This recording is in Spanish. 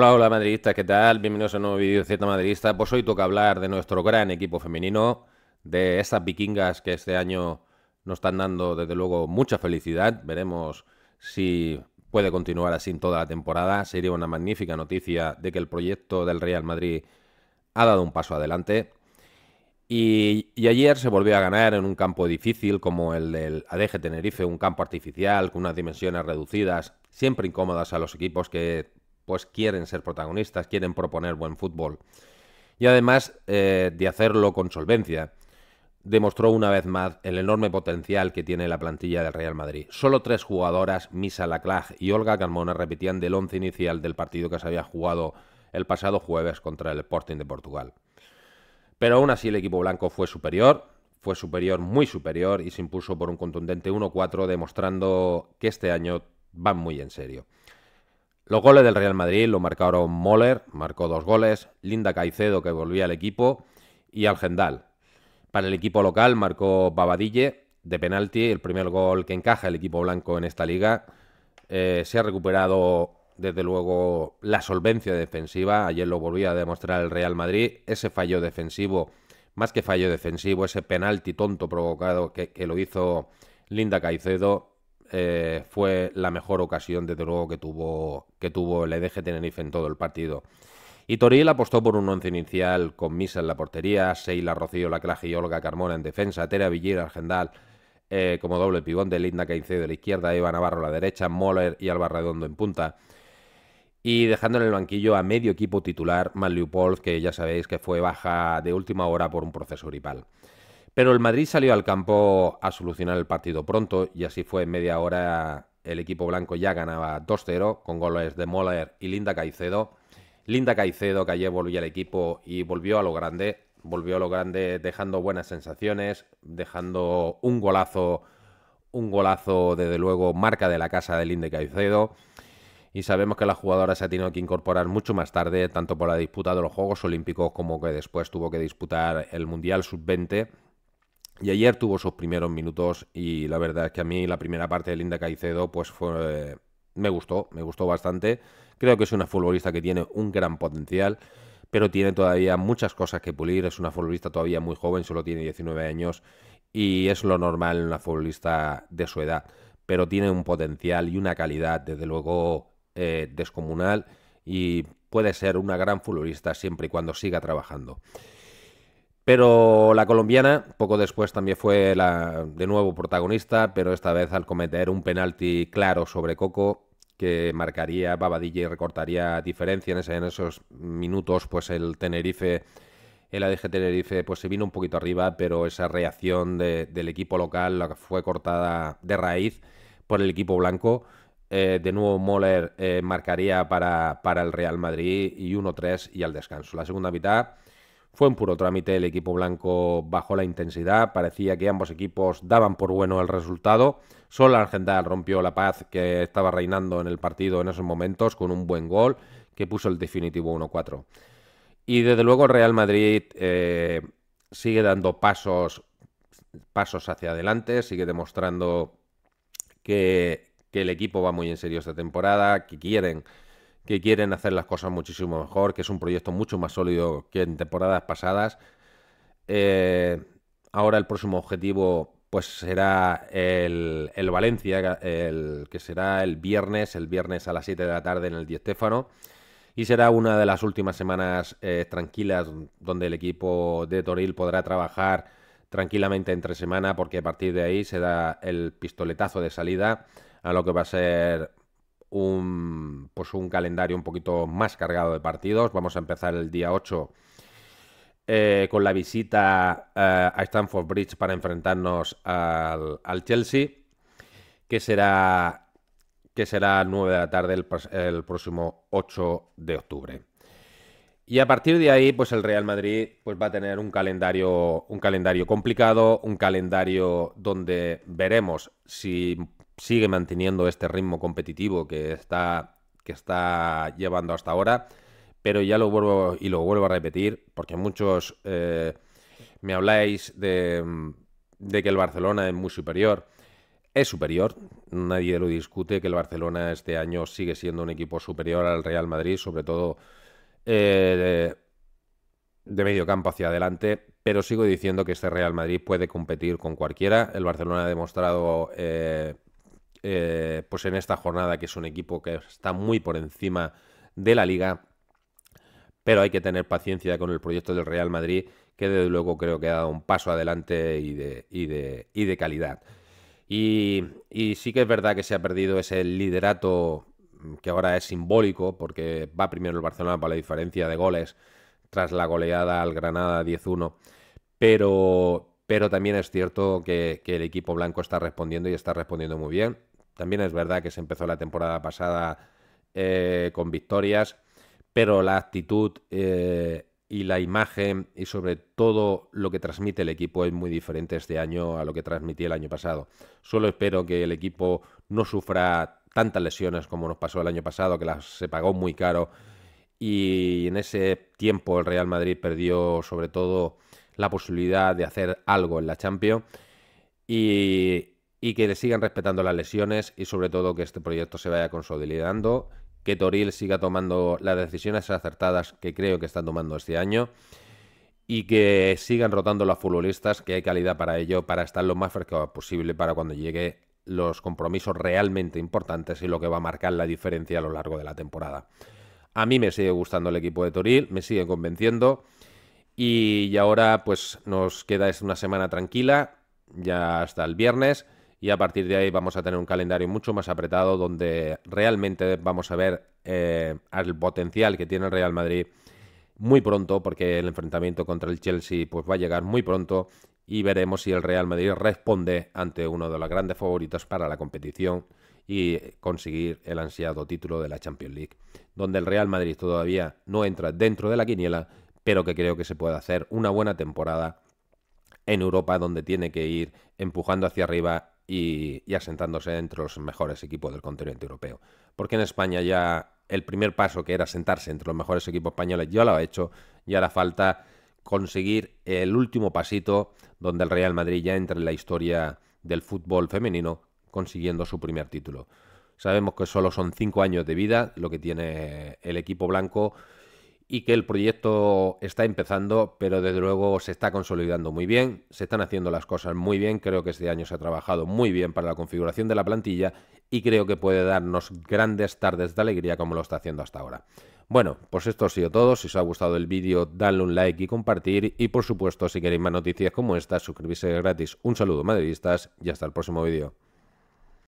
Hola, hola madridistas, ¿qué tal? Bienvenidos a un nuevo vídeo de Cierta Madridista. Pues hoy toca hablar de nuestro gran equipo femenino, de estas vikingas que este año nos están dando desde luego mucha felicidad. Veremos si puede continuar así en toda la temporada. Sería una magnífica noticia de que el proyecto del Real Madrid ha dado un paso adelante. Y, y ayer se volvió a ganar en un campo difícil como el del ADG Tenerife, un campo artificial con unas dimensiones reducidas, siempre incómodas a los equipos que pues quieren ser protagonistas, quieren proponer buen fútbol. Y además eh, de hacerlo con solvencia, demostró una vez más el enorme potencial que tiene la plantilla del Real Madrid. Solo tres jugadoras, Misa Laclag y Olga Carmona, repetían del once inicial del partido que se había jugado el pasado jueves contra el Sporting de Portugal. Pero aún así el equipo blanco fue superior, fue superior, muy superior y se impuso por un contundente 1-4 demostrando que este año van muy en serio. Los goles del Real Madrid lo marcaron Moller, marcó dos goles, Linda Caicedo que volvía al equipo y Algendal. Para el equipo local marcó Babadille de penalti, el primer gol que encaja el equipo blanco en esta liga. Eh, se ha recuperado desde luego la solvencia defensiva, ayer lo volvía a demostrar el Real Madrid, ese fallo defensivo, más que fallo defensivo, ese penalti tonto provocado que, que lo hizo Linda Caicedo eh, fue la mejor ocasión, desde luego, que tuvo, que tuvo el EDG Tenerife en todo el partido. Y Toril apostó por un once inicial con Misa en la portería, Seila Rocío, la y Olga Carmona en defensa, Tera Villir, Argendal eh, como doble pivón de Linda Caicedo de la izquierda, Eva Navarro a la derecha, Moller y Alba Redondo en punta. Y dejando en el banquillo a medio equipo titular, leopold que ya sabéis que fue baja de última hora por un proceso gripal. Pero el Madrid salió al campo a solucionar el partido pronto y así fue en media hora el equipo blanco ya ganaba 2-0 con goles de Moller y Linda Caicedo. Linda Caicedo que ayer volvió al equipo y volvió a lo grande, volvió a lo grande dejando buenas sensaciones, dejando un golazo, un golazo desde luego marca de la casa de Linda Caicedo. Y sabemos que la jugadora se ha tenido que incorporar mucho más tarde, tanto por la disputa de los Juegos Olímpicos como que después tuvo que disputar el Mundial Sub-20 y ayer tuvo sus primeros minutos y la verdad es que a mí la primera parte de Linda Caicedo pues me gustó, me gustó bastante. Creo que es una futbolista que tiene un gran potencial, pero tiene todavía muchas cosas que pulir. Es una futbolista todavía muy joven, solo tiene 19 años y es lo normal en una futbolista de su edad. Pero tiene un potencial y una calidad, desde luego, eh, descomunal y puede ser una gran futbolista siempre y cuando siga trabajando. Pero la colombiana, poco después, también fue la, de nuevo protagonista, pero esta vez al cometer un penalti claro sobre Coco, que marcaría Babadilla y recortaría diferencia en, esos minutos, pues el Tenerife, el ADG Tenerife, pues se vino un poquito arriba, pero esa reacción del equipo local fue cortada de raíz por el equipo blanco. Eh, de nuevo Moller eh, marcaría para el Real Madrid y 1-3 y al descanso. La segunda mitad fue un puro trámite, el equipo blanco bajó la intensidad, parecía que ambos equipos daban por bueno el resultado. Solo Argentina rompió la paz que estaba reinando en el partido en esos momentos con un buen gol que puso el definitivo 1-4. Y desde luego el Real Madrid eh, sigue dando pasos, pasos hacia adelante, sigue demostrando que el equipo va muy en serio esta temporada, que quieren que quieren hacer las cosas muchísimo mejor, que es un proyecto mucho más sólido que en temporadas pasadas. Eh, ahora el próximo objetivo pues será el, el Valencia, el, que será el viernes, el viernes a las 7 de la tarde en el Diestéfano Y será una de las últimas semanas eh, tranquilas donde el equipo de Toril podrá trabajar tranquilamente entre semana porque a partir de ahí se da el pistoletazo de salida a lo que va a ser un, pues un calendario un poquito más cargado de partidos. Vamos a empezar el día 8 eh, con la visita eh, a Stamford Bridge para enfrentarnos al, Chelsea, que será, que será 9 de la tarde el, próximo 8 de octubre. Y a partir de ahí, pues el Real Madrid pues va a tener un calendario, un calendario complicado, un calendario donde veremos si sigue manteniendo este ritmo competitivo que está, que está llevando hasta ahora, pero ya lo vuelvo y lo vuelvo a repetir, porque muchos eh, me habláis de, que el Barcelona es muy superior. Es superior, nadie lo discute, que el Barcelona este año sigue siendo un equipo superior al Real Madrid, sobre todo eh, de, medio campo hacia adelante, pero sigo diciendo que este Real Madrid puede competir con cualquiera. El Barcelona ha demostrado eh, eh, pues en esta jornada, que es un equipo que está muy por encima de la liga. Pero hay que tener paciencia con el proyecto del Real Madrid, que desde luego creo que ha dado un paso adelante y de, calidad. Y, sí que es verdad que se ha perdido ese liderato mm, que ahora es simbólico, porque va primero el Barcelona para la diferencia de goles tras la goleada al Granada 10-1. Pero, también es cierto que el equipo blanco está respondiendo y está respondiendo muy bien. También es verdad que se empezó la temporada pasada eh, con victorias, pero la actitud eh, y la imagen y sobre todo lo que transmite el equipo es muy diferente este año a lo que transmití el año pasado. Solo espero que el equipo no sufra tantas lesiones como nos pasó el año pasado, que las se pagó muy caro y en ese tiempo el Real Madrid perdió sobre todo la posibilidad de hacer algo en la Champions y y que le sigan respetando las lesiones y sobre todo que este proyecto se vaya consolidando, que Toril siga tomando las decisiones acertadas que creo que están tomando este año y que sigan rotando los futbolistas, que hay calidad para ello, para estar lo más fresco posible para cuando llegue los compromisos realmente importantes y lo que va a marcar la diferencia a lo largo de la temporada. A mí me sigue gustando el equipo de Toril, me sigue convenciendo y, ahora pues nos queda una semana tranquila, ya hasta el viernes y a partir de ahí vamos a tener un calendario mucho más apretado donde realmente vamos a ver el eh, potencial que tiene el Real Madrid muy pronto porque el enfrentamiento contra el Chelsea pues va a llegar muy pronto y veremos si el Real Madrid responde ante uno de los grandes favoritos para la competición y conseguir el ansiado título de la Champions League, donde el Real Madrid todavía no entra dentro de la quiniela, pero que creo que se puede hacer una buena temporada en Europa donde tiene que ir empujando hacia arriba y, asentándose entre los mejores equipos del continente europeo. Porque en España ya el primer paso que era sentarse entre los mejores equipos españoles ya lo ha hecho y ahora falta conseguir el último pasito donde el Real Madrid ya entre en la historia del fútbol femenino consiguiendo su primer título. Sabemos que solo son cinco años de vida lo que tiene el equipo blanco y que el proyecto está empezando, pero desde luego se está consolidando muy bien, se están haciendo las cosas muy bien, creo que este año se ha trabajado muy bien para la configuración de la plantilla y creo que puede darnos grandes tardes de alegría como lo está haciendo hasta ahora. Bueno, pues esto ha sido todo, si os ha gustado el vídeo dadle un like y compartir y por supuesto si queréis más noticias como esta suscribirse gratis. Un saludo madridistas y hasta el próximo vídeo.